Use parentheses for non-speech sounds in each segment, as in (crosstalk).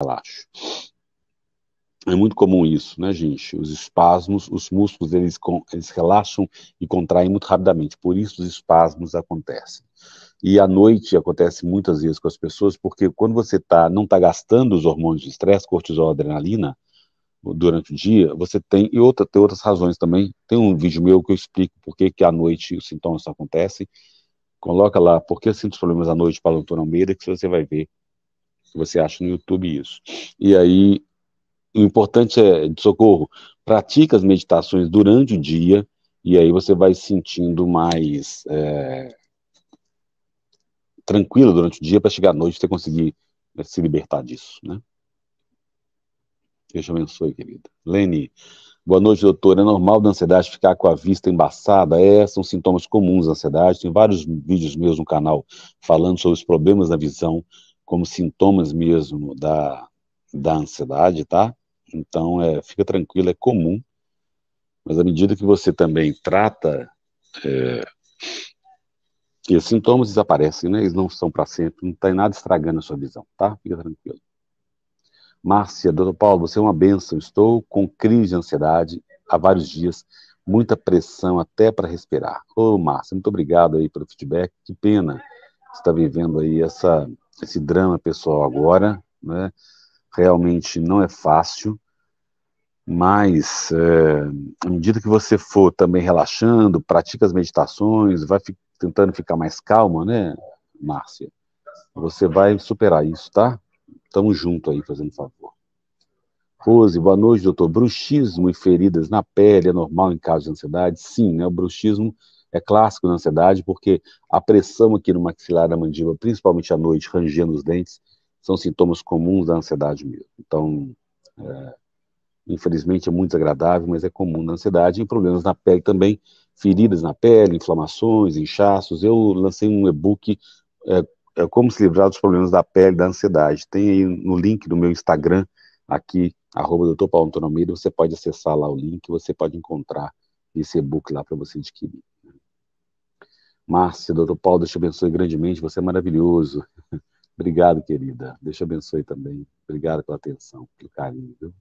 relaxo. É muito comum isso, né, gente? Os espasmos, os músculos, eles, eles relaxam e contraem muito rapidamente, por isso os espasmos acontecem. E à noite acontece muitas vezes com as pessoas, porque quando você tá, não está gastando os hormônios de estresse, cortisol, adrenalina, durante o dia, você tem, e outra, tem outras razões também. Tem um vídeo meu que eu explico por que, que à noite os sintomas acontecem. Coloca lá, por que eu sinto problemas à noite, para o doutor Almeida, que você vai ver que você acha no YouTube isso. E aí, o importante é, de socorro, pratica as meditações durante o dia, e aí você vai sentindo mais é, tranquilo durante o dia para chegar à noite você conseguir né, se libertar disso, né? Deus te abençoe, querida. Leni, boa noite, doutor. É normal da ansiedade ficar com a vista embaçada? É, são sintomas comuns da ansiedade. Tem vários vídeos meus no canal falando sobre os problemas da visão como sintomas mesmo da, da ansiedade, tá? Então, é, fica tranquilo, é comum. Mas à medida que você também trata, é, os sintomas desaparecem, né? Eles não são para sempre, não tem nada estragando a sua visão, tá? Fica tranquilo. Márcia, doutor Paulo, você é uma benção. Estou com crise de ansiedade há vários dias, muita pressão até para respirar. Ô, Márcia, muito obrigado aí pelo feedback. Que pena você está vivendo aí essa esse drama pessoal agora, né? Realmente não é fácil, mas é, à medida que você for também relaxando, pratica as meditações, vai fi, tentando ficar mais calma, né, Márcia? Você vai superar isso, tá? Tamo junto aí, fazendo favor. Rose, boa noite, doutor. Bruxismo e feridas na pele é normal em caso de ansiedade? Sim, né? O bruxismo é clássico na ansiedade, porque a pressão aqui no maxilar da mandíbula, principalmente à noite, rangendo os dentes, são sintomas comuns da ansiedade mesmo. Então, é, infelizmente é muito desagradável, mas é comum na ansiedade e problemas na pele também, feridas na pele, inflamações, inchaços. Eu lancei um e-book é, é, como se livrar dos problemas da pele da ansiedade. Tem aí no link do meu Instagram aqui, arroba doutor Paulo Antônio Almeida, você pode acessar lá o link, você pode encontrar esse e-book lá para você adquirir. Márcia, doutor Paulo, Deus te abençoe grandemente, você é maravilhoso. (laughs) Obrigado, querida. Deus te abençoe também. Obrigado pela atenção, pelo carinho. Viu?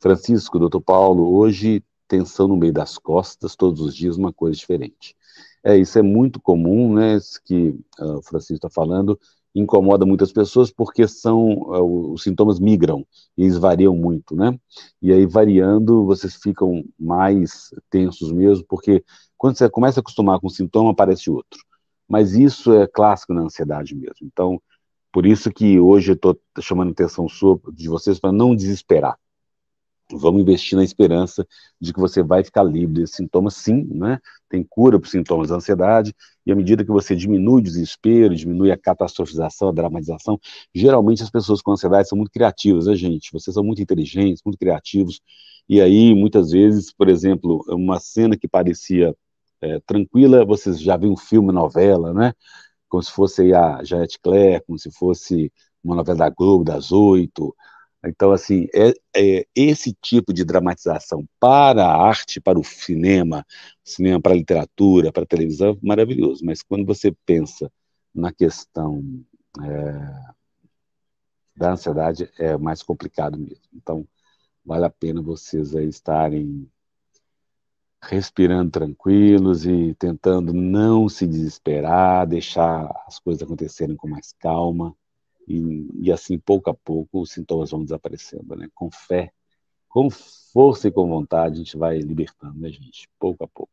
Francisco, doutor Paulo, hoje tensão no meio das costas, todos os dias uma coisa diferente. É, isso é muito comum, né, que uh, o Francisco está falando, incomoda muitas pessoas porque são eh, os sintomas migram, eles variam muito, né? E aí variando, vocês ficam mais tensos mesmo, porque quando você começa a acostumar com um sintoma, aparece outro. Mas isso é clássico na ansiedade mesmo. Então, por isso que hoje eu estou chamando a atenção sua, de vocês para não desesperar. Vamos investir na esperança de que você vai ficar livre desse sintomas, sim, né? Tem cura para os sintomas da ansiedade, e à medida que você diminui o desespero, diminui a catastrofização, a dramatização, geralmente as pessoas com ansiedade são muito criativas, né, gente? Vocês são muito inteligentes, muito criativos, e aí, muitas vezes, por exemplo, uma cena que parecia é, tranquila, vocês já viram um filme, novela, né? Como se fosse a Janete Claire, como se fosse uma novela da Globo, das oito, então, assim, é, é, esse tipo de dramatização para a arte, para o cinema, cinema para a literatura, para a televisão, é maravilhoso. Mas quando você pensa na questão é, da ansiedade, é mais complicado mesmo. Então, vale a pena vocês aí estarem respirando tranquilos e tentando não se desesperar, deixar as coisas acontecerem com mais calma e, e, assim, pouco a pouco, os sintomas vão desaparecendo, né? Com fé, com força e com vontade, a gente vai libertando, né, gente? Pouco a pouco.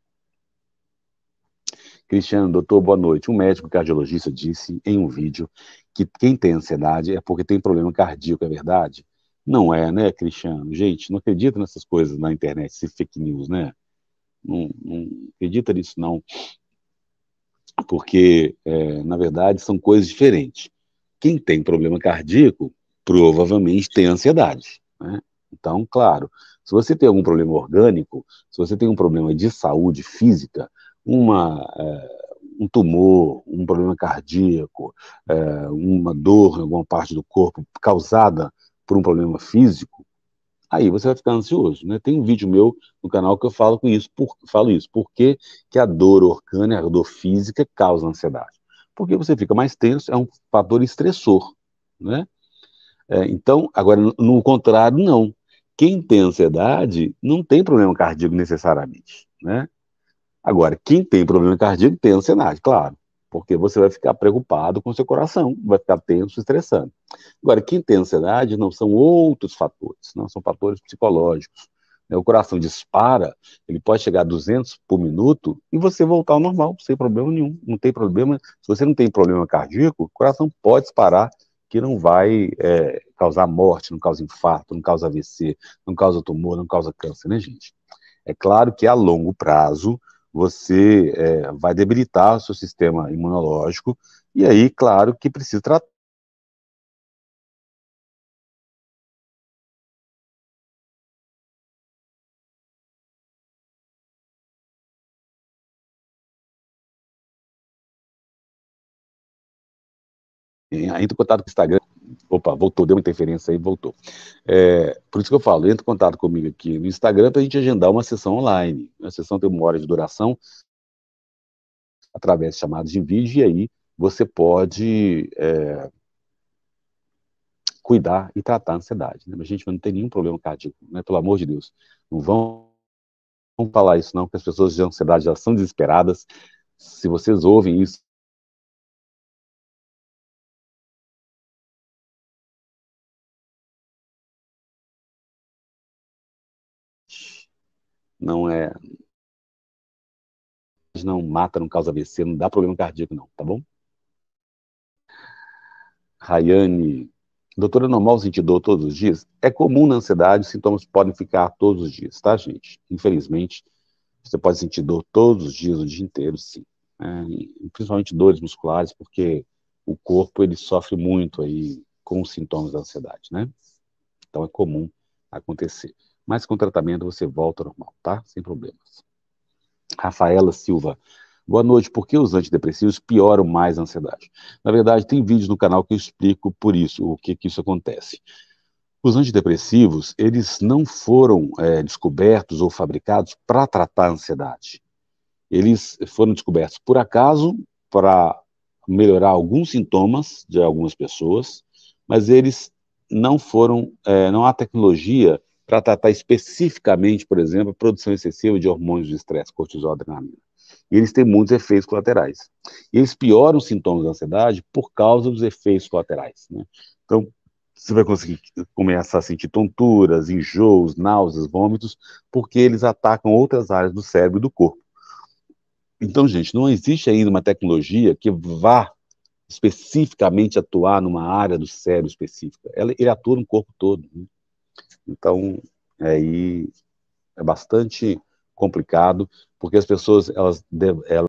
Cristiano, doutor, boa noite. Um médico cardiologista disse em um vídeo que quem tem ansiedade é porque tem problema cardíaco, é verdade? Não é, né, Cristiano? Gente, não acredita nessas coisas na internet, esse fake news, né? Não, não acredita nisso, não. Porque, é, na verdade, são coisas diferentes. Quem tem problema cardíaco provavelmente tem ansiedade. Né? Então, claro, se você tem algum problema orgânico, se você tem um problema de saúde física, uma, é, um tumor, um problema cardíaco, é, uma dor em alguma parte do corpo causada por um problema físico, aí você vai ficar ansioso, né? Tem um vídeo meu no canal que eu falo com isso, por, falo isso, porque que a dor orgânica, a dor física causa ansiedade porque você fica mais tenso, é um fator estressor, né? É, então, agora, no contrário, não. Quem tem ansiedade não tem problema cardíaco necessariamente, né? Agora, quem tem problema cardíaco tem ansiedade, claro, porque você vai ficar preocupado com seu coração, vai ficar tenso, estressando. Agora, quem tem ansiedade não são outros fatores, não são fatores psicológicos né, o coração dispara, ele pode chegar a 200 por minuto e você voltar ao normal, sem problema nenhum. Não tem problema. Se você não tem problema cardíaco, o coração pode disparar, que não vai é, causar morte, não causa infarto, não causa AVC, não causa tumor, não causa câncer, né, gente? É claro que a longo prazo você é, vai debilitar o seu sistema imunológico, e aí, claro que precisa tratar Entra em contato com o Instagram. Opa, voltou, deu uma interferência aí, voltou. É, por isso que eu falo, entra em contato comigo aqui no Instagram para a gente agendar uma sessão online. A sessão tem uma hora de duração, através de chamadas de vídeo, e aí você pode é, cuidar e tratar a ansiedade. Né? Mas, gente, não tem nenhum problema cardíaco, né? pelo amor de Deus. Não vão, não vão falar isso, não, porque as pessoas de ansiedade já são desesperadas. Se vocês ouvem isso, não é. Não mata, não causa AVC, não dá problema cardíaco, não, tá bom? Rayane, doutora, é normal sentir dor todos os dias? É comum na ansiedade, os sintomas podem ficar todos os dias, tá, gente? Infelizmente, você pode sentir dor todos os dias, o dia inteiro, sim. É, principalmente dores musculares, porque o corpo ele sofre muito aí com os sintomas da ansiedade, né? Então é comum acontecer mas com tratamento você volta ao normal, tá? Sem problemas. Rafaela Silva. Boa noite. Por que os antidepressivos pioram mais a ansiedade? Na verdade, tem vídeos no canal que eu explico por isso, o que que isso acontece. Os antidepressivos, eles não foram é, descobertos ou fabricados para tratar a ansiedade. Eles foram descobertos por acaso para melhorar alguns sintomas de algumas pessoas, mas eles não foram, é, não há tecnologia para tratar especificamente, por exemplo, a produção excessiva de hormônios de estresse, cortisol, adrenalina. E eles têm muitos efeitos colaterais. E eles pioram os sintomas da ansiedade por causa dos efeitos colaterais. Né? Então, você vai conseguir começar a sentir tonturas, enjoos, náuseas, vômitos, porque eles atacam outras áreas do cérebro e do corpo. Então, gente, não existe ainda uma tecnologia que vá especificamente atuar numa área do cérebro específica. Ele, atua no corpo todo. Né? Então, é aí é bastante complicado, porque as pessoas elas, elas